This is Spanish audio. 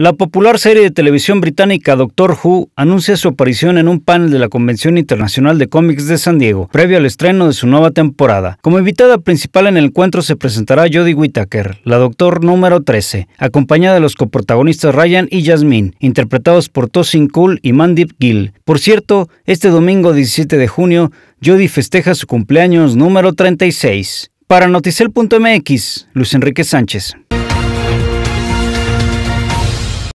La popular serie de televisión británica Doctor Who anuncia su aparición en un panel de la Convención Internacional de Cómics de San Diego, previo al estreno de su nueva temporada. Como invitada principal en el encuentro se presentará Jodie Whittaker, la Doctor número 13, acompañada de los coprotagonistas Ryan y Jasmine, interpretados por Tosin Cool y Mandip Gill. Por cierto, este domingo 17 de junio, Jodie festeja su cumpleaños número 36. Para Noticel.mx, Luis Enrique Sánchez.